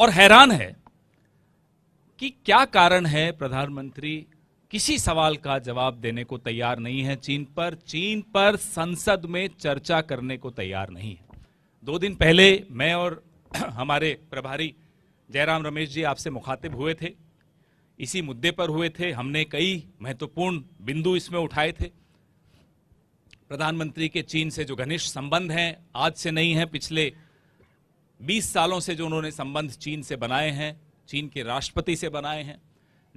और हैरान है कि क्या कारण है प्रधानमंत्री किसी सवाल का जवाब देने को तैयार नहीं है चीन पर चीन पर संसद में चर्चा करने को तैयार नहीं है दो दिन पहले मैं और हमारे प्रभारी जयराम रमेश जी आपसे मुखातिब हुए थे इसी मुद्दे पर हुए थे हमने कई महत्वपूर्ण बिंदु इसमें उठाए थे प्रधानमंत्री के चीन से जो घनिष्ठ संबंध हैं आज से नहीं है पिछले बीस सालों से जो उन्होंने संबंध चीन से बनाए हैं चीन के राष्ट्रपति से बनाए हैं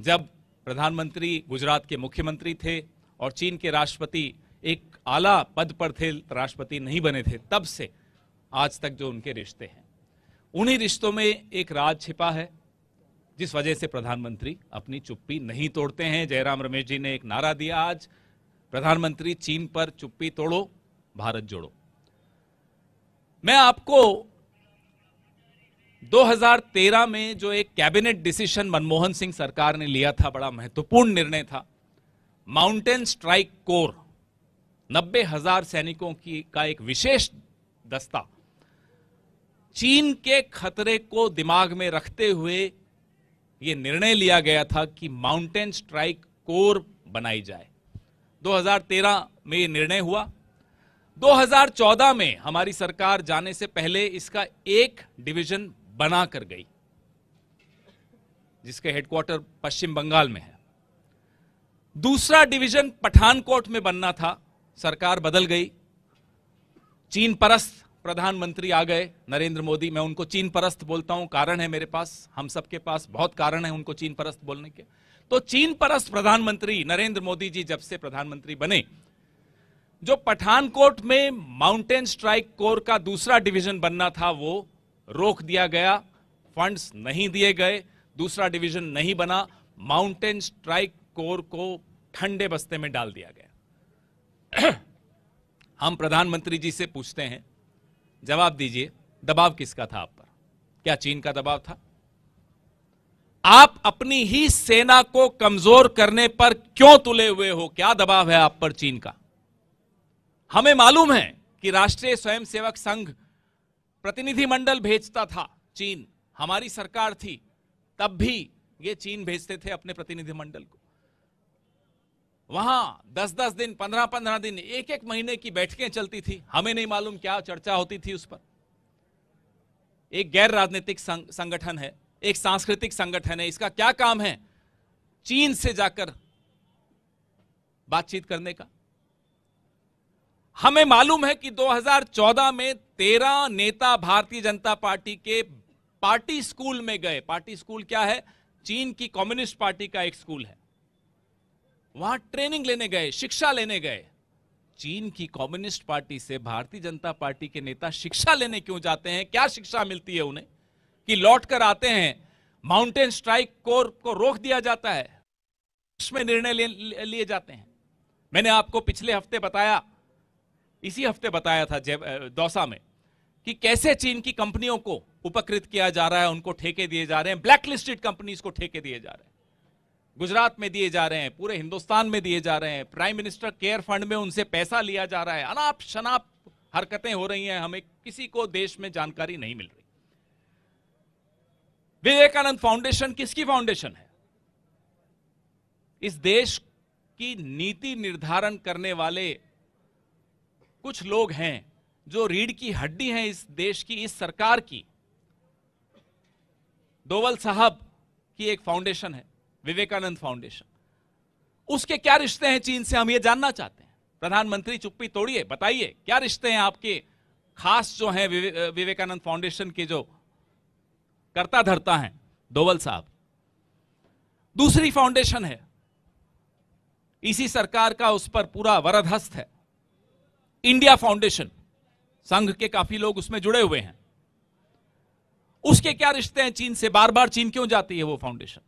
जब प्रधानमंत्री गुजरात के मुख्यमंत्री थे और चीन के राष्ट्रपति एक आला पद पर थे राष्ट्रपति नहीं बने थे तब से आज तक जो उनके रिश्ते हैं उन्हीं रिश्तों में एक राज छिपा है जिस वजह से प्रधानमंत्री अपनी चुप्पी नहीं तोड़ते हैं जयराम रमेश जी ने एक नारा दिया आज प्रधानमंत्री चीन पर चुप्पी तोड़ो भारत जोड़ो मैं आपको 2013 में जो एक कैबिनेट डिसीजन मनमोहन सिंह सरकार ने लिया था बड़ा महत्वपूर्ण निर्णय था माउंटेन स्ट्राइक कोर नब्बे हजार सैनिकों की का एक विशेष दस्ता चीन के खतरे को दिमाग में रखते हुए यह निर्णय लिया गया था कि माउंटेन स्ट्राइक कोर बनाई जाए 2013 में यह निर्णय हुआ 2014 में हमारी सरकार जाने से पहले इसका एक डिवीजन बना कर गई जिसके हेडक्वार्टर पश्चिम बंगाल में है दूसरा डिवीजन पठानकोट में बनना था सरकार बदल गई चीन परस्त प्रधानमंत्री आ गए नरेंद्र मोदी मैं उनको चीन परस्त बोलता हूं कारण है मेरे पास हम सबके पास बहुत कारण है उनको चीन परस्त बोलने के तो चीन परस्त प्रधानमंत्री नरेंद्र मोदी जी जब से प्रधानमंत्री बने जो पठानकोट में माउंटेन स्ट्राइक कोर का दूसरा डिवीजन बनना था वो रोक दिया गया फंड्स नहीं दिए गए दूसरा डिवीजन नहीं बना माउंटेन स्ट्राइक कोर को ठंडे बस्ते में डाल दिया गया हम प्रधानमंत्री जी से पूछते हैं जवाब दीजिए दबाव किसका था आप पर क्या चीन का दबाव था आप अपनी ही सेना को कमजोर करने पर क्यों तुले हुए हो क्या दबाव है आप पर चीन का हमें मालूम है कि राष्ट्रीय स्वयंसेवक संघ प्रतिनिधिमंडल भेजता था चीन हमारी सरकार थी तब भी ये चीन भेजते थे अपने प्रतिनिधिमंडल को वहां दस दस दिन पंद्रह पंद्रह दिन एक एक महीने की बैठकें चलती थी हमें नहीं मालूम क्या चर्चा होती थी उस पर एक गैर राजनीतिक संग, संगठन है एक सांस्कृतिक संगठन है इसका क्या काम है चीन से जाकर बातचीत करने का हमें मालूम है कि 2014 में तेरह नेता भारतीय जनता पार्टी के पार्टी स्कूल में गए पार्टी स्कूल क्या है चीन की कम्युनिस्ट पार्टी का एक स्कूल है वहां ट्रेनिंग लेने गए शिक्षा लेने गए चीन की कम्युनिस्ट पार्टी से भारतीय जनता पार्टी के नेता शिक्षा लेने क्यों जाते हैं क्या शिक्षा मिलती है उन्हें कि लौट कर आते हैं माउंटेन स्ट्राइक कोर को रोक दिया जाता है इसमें निर्णय लिए जाते हैं मैंने आपको पिछले हफ्ते बताया इसी हफ्ते बताया था जब दौसा में कि कैसे चीन की कंपनियों को उपकृत किया जा रहा है उनको ठेके दिए जा रहे हैं ब्लैकलिस्टेड कंपनीज को ठेके दिए जा रहे हैं गुजरात में दिए जा रहे हैं पूरे हिंदुस्तान में दिए जा रहे हैं प्राइम मिनिस्टर केयर फंड में उनसे पैसा लिया जा रहा है अनाप शनाप हरकतें हो रही हैं हमें किसी को देश में जानकारी नहीं मिल रही विवेकानंद फाउंडेशन किसकी फाउंडेशन है इस देश की नीति निर्धारण करने वाले कुछ लोग हैं जो रीढ़ की हड्डी हैं इस देश की इस सरकार की दोवल साहब की एक फाउंडेशन है विवेकानंद फाउंडेशन उसके क्या रिश्ते हैं चीन से हम ये जानना चाहते हैं प्रधानमंत्री चुप्पी तोड़िए बताइए क्या रिश्ते हैं आपके खास जो हैं विवे, विवेकानंद फाउंडेशन के जो करता धरता हैं दोवल साहब दूसरी फाउंडेशन है इसी सरकार का उस पर पूरा वरदहस्त है इंडिया फाउंडेशन संघ के काफी लोग उसमें जुड़े हुए हैं उसके क्या रिश्ते हैं चीन से बार बार चीन क्यों जाती है वो फाउंडेशन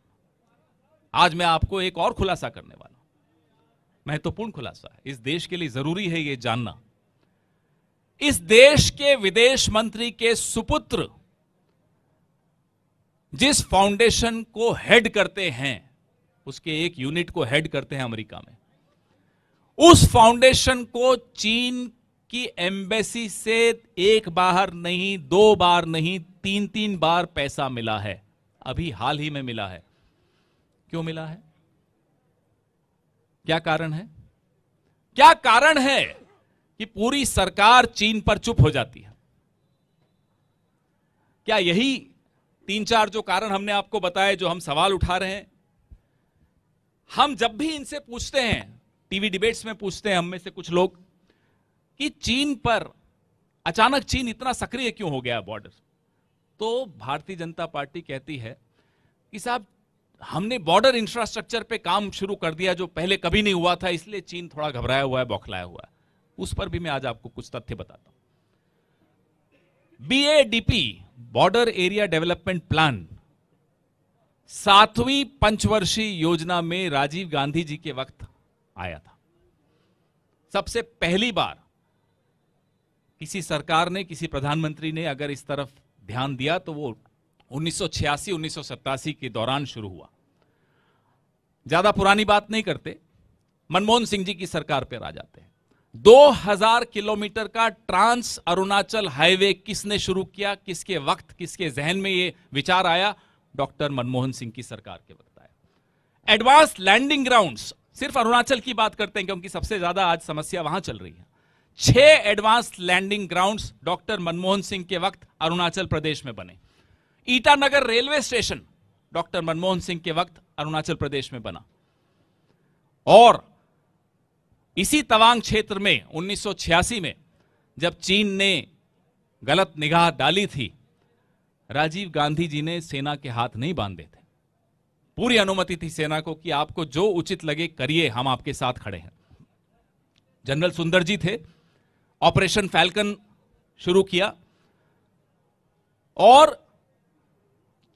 आज मैं आपको एक और खुलासा करने वाला हूं महत्वपूर्ण खुलासा है इस देश के लिए जरूरी है ये जानना इस देश के विदेश मंत्री के सुपुत्र जिस फाउंडेशन को हेड करते हैं उसके एक यूनिट को हेड करते हैं अमेरिका में उस फाउंडेशन को चीन की एम्बेसी से एक बार नहीं दो बार नहीं तीन तीन बार पैसा मिला है अभी हाल ही में मिला है क्यों मिला है क्या कारण है क्या कारण है कि पूरी सरकार चीन पर चुप हो जाती है क्या यही तीन चार जो कारण हमने आपको बताए जो हम सवाल उठा रहे हैं हम जब भी इनसे पूछते हैं टीवी डिबेट्स में पूछते हैं हम में से कुछ लोग कि चीन पर अचानक चीन इतना सक्रिय क्यों हो गया बॉर्डर तो भारतीय जनता पार्टी कहती है कि साहब हमने बॉर्डर इंफ्रास्ट्रक्चर पे काम शुरू कर दिया जो पहले कभी नहीं हुआ था इसलिए चीन थोड़ा घबराया हुआ है बौखलाया हुआ है उस पर भी मैं आज आपको कुछ तथ्य बताता हूं a border area development plan सातवीं पंचवर्षीय योजना में राजीव गांधी जी के वक्त आया था सबसे पहली बार किसी सरकार ने किसी प्रधानमंत्री ने अगर इस तरफ ध्यान दिया तो वो 1986-1987 के दौरान शुरू हुआ ज्यादा पुरानी बात नहीं करते मनमोहन सिंह जी की सरकार पर आ जाते हैं 2000 किलोमीटर का ट्रांस अरुणाचल हाईवे किसने शुरू किया किसके वक्त किसके जहन में ये विचार आया डॉक्टर मनमोहन सिंह की सरकार के वक्त आया एडवांस लैंडिंग ग्राउंड्स सिर्फ अरुणाचल की बात करते हैं क्योंकि सबसे ज्यादा आज समस्या वहां चल रही है छह advance landing ground doctor Manmohan Singh के वक्त अरुणाचल प्रदेश में बने Itanagar railway station doctor Manmohan Singh के वक्त अरुणाचल प्रदेश में बना और इसी तवांग क्षेत्र में 1986 में जब चीन ने गलत निगाह डाली थी राजीव गांधी जी ने सेना के हाथ नहीं बांधे थे पूरी अनुमति थी सेना को कि आपको जो उचित लगे करिए हम आपके साथ खड़े हैं जनरल सुंदर जी थे ऑपरेशन फैल्कन शुरू किया और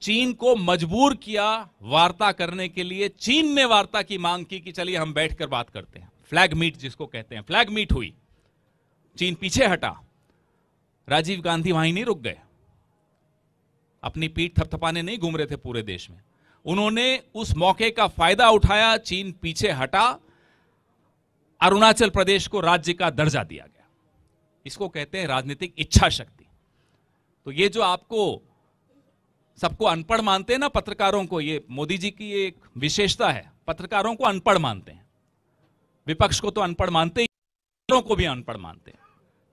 चीन को मजबूर किया वार्ता करने के लिए चीन ने वार्ता की मांग की कि चलिए हम बैठकर बात करते हैं फ्लैग मीट जिसको कहते हैं फ्लैग मीट हुई चीन पीछे हटा राजीव गांधी वहीं नहीं रुक गए अपनी पीठ थपथपाने नहीं घूम रहे थे पूरे देश में उन्होंने उस मौके का फायदा उठाया चीन पीछे हटा अरुणाचल प्रदेश को राज्य का दर्जा दिया गया इसको कहते हैं राजनीतिक इच्छा शक्ति तो ये जो आपको सबको अनपढ़ मानते हैं ना पत्रकारों को ये मोदी जी की एक विशेषता है पत्रकारों को अनपढ़ मानते हैं विपक्ष को तो अनपढ़ मानते ही को भी अनपढ़ मानते हैं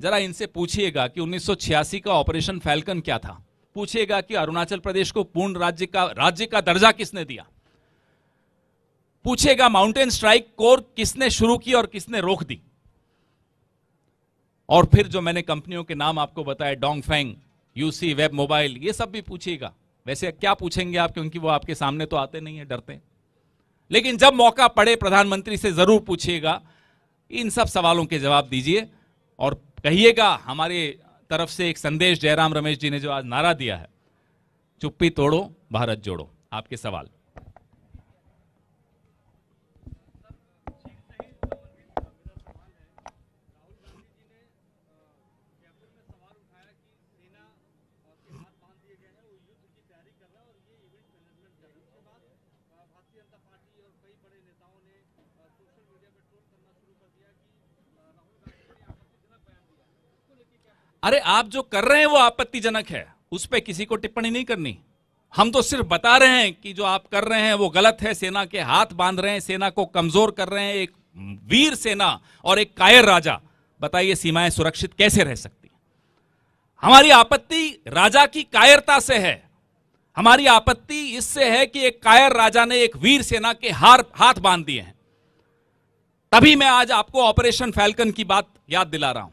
जरा इनसे पूछिएगा कि 1986 का ऑपरेशन फैल्कन क्या था पूछेगा कि अरुणाचल प्रदेश को पूर्ण राज्य का राज्य का दर्जा किसने दिया पूछेगा माउंटेन स्ट्राइक कोर किसने शुरू की और किसने रोक दी और फिर जो मैंने कंपनियों के नाम आपको बताया फैंग यूसी वेब मोबाइल ये सब भी पूछेगा वैसे क्या पूछेंगे आप क्योंकि वो आपके सामने तो आते नहीं है डरते हैं लेकिन जब मौका पड़े प्रधानमंत्री से जरूर पूछिएगा इन सब सवालों के जवाब दीजिए और कहिएगा हमारे तरफ से एक संदेश जयराम रमेश जी ने जो आज नारा दिया है चुप्पी तोड़ो भारत जोड़ो आपके सवाल अरे आप जो कर रहे हैं वो आपत्तिजनक है उस पर किसी को टिप्पणी नहीं करनी हम तो सिर्फ बता रहे हैं कि जो आप कर रहे हैं वो गलत है सेना के हाथ बांध रहे हैं सेना को कमजोर कर रहे हैं एक वीर सेना और एक कायर राजा बताइए सीमाएं सुरक्षित कैसे रह सकती हमारी आपत्ति राजा की कायरता से है हमारी आपत्ति इससे है कि एक कायर राजा ने एक वीर सेना के हार हाथ बांध दिए हैं तभी मैं आज आपको ऑपरेशन फैल्कन की बात याद दिला रहा हूं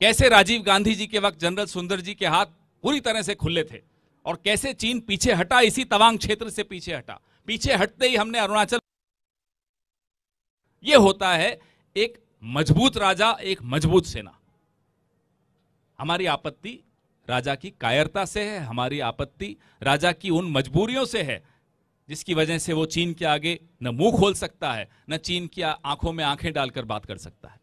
कैसे राजीव गांधी जी के वक्त जनरल सुंदर जी के हाथ पूरी तरह से खुले थे और कैसे चीन पीछे हटा इसी तवांग क्षेत्र से पीछे हटा पीछे हटते ही हमने अरुणाचल यह होता है एक मजबूत राजा एक मजबूत सेना हमारी आपत्ति राजा की कायरता से है हमारी आपत्ति राजा की उन मजबूरियों से है जिसकी वजह से वो चीन के आगे न मुंह खोल सकता है न चीन की आंखों में आंखें डालकर बात कर सकता है